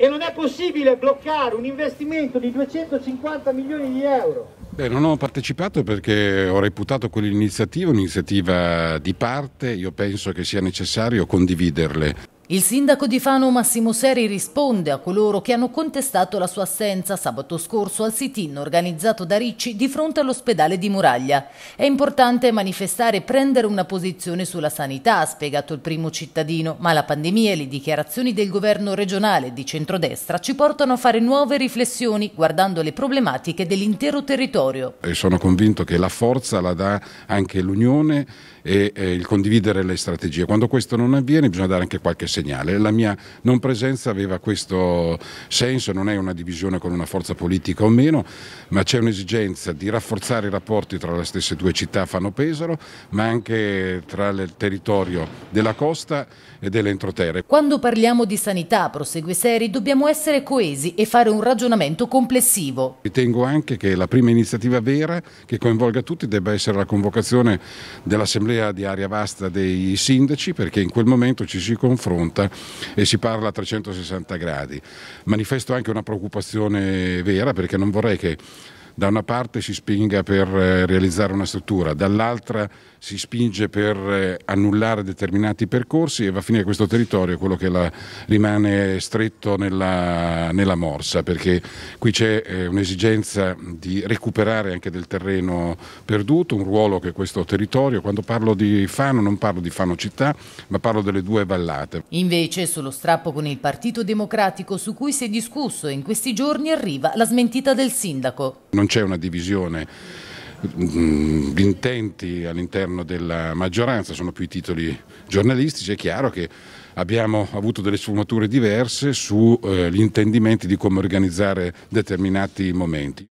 e non è possibile bloccare un investimento di 250 milioni di euro. Beh, non ho partecipato perché ho reputato quell'iniziativa un'iniziativa di parte, io penso che sia necessario condividerle. Il sindaco di Fano Massimo Seri risponde a coloro che hanno contestato la sua assenza sabato scorso al sit-in organizzato da Ricci di fronte all'ospedale di Muraglia. È importante manifestare e prendere una posizione sulla sanità, ha spiegato il primo cittadino, ma la pandemia e le dichiarazioni del governo regionale di centrodestra ci portano a fare nuove riflessioni guardando le problematiche dell'intero territorio. E sono convinto che la forza la dà anche l'unione e il condividere le strategie. Quando questo non avviene bisogna dare anche qualche segno segnale. La mia non presenza aveva questo senso, non è una divisione con una forza politica o meno, ma c'è un'esigenza di rafforzare i rapporti tra le stesse due città Fano-Pesaro, ma anche tra il territorio della costa e dell'entroterra. Quando parliamo di sanità, prosegue Seri, dobbiamo essere coesi e fare un ragionamento complessivo. Ritengo anche che la prima iniziativa vera che coinvolga tutti debba essere la convocazione dell'assemblea di aria vasta dei sindaci perché in quel momento ci si confronta racconta e si parla a 360 gradi. Manifesto anche una preoccupazione vera perché non vorrei che da una parte si spinga per eh, realizzare una struttura, dall'altra si spinge per eh, annullare determinati percorsi e va a finire questo territorio quello che la, rimane stretto nella, nella, morsa, perché qui c'è eh, un'esigenza di recuperare anche del terreno perduto, un ruolo che questo territorio, quando parlo di Fano non parlo di Fano città, ma parlo delle due vallate. Invece sullo strappo con il Partito Democratico su cui si è discusso in questi giorni arriva la smentita del sindaco. Non c'è una divisione mm, di intenti all'interno della maggioranza, sono più i titoli giornalistici, è chiaro che abbiamo avuto delle sfumature diverse sugli eh, intendimenti di come organizzare determinati momenti.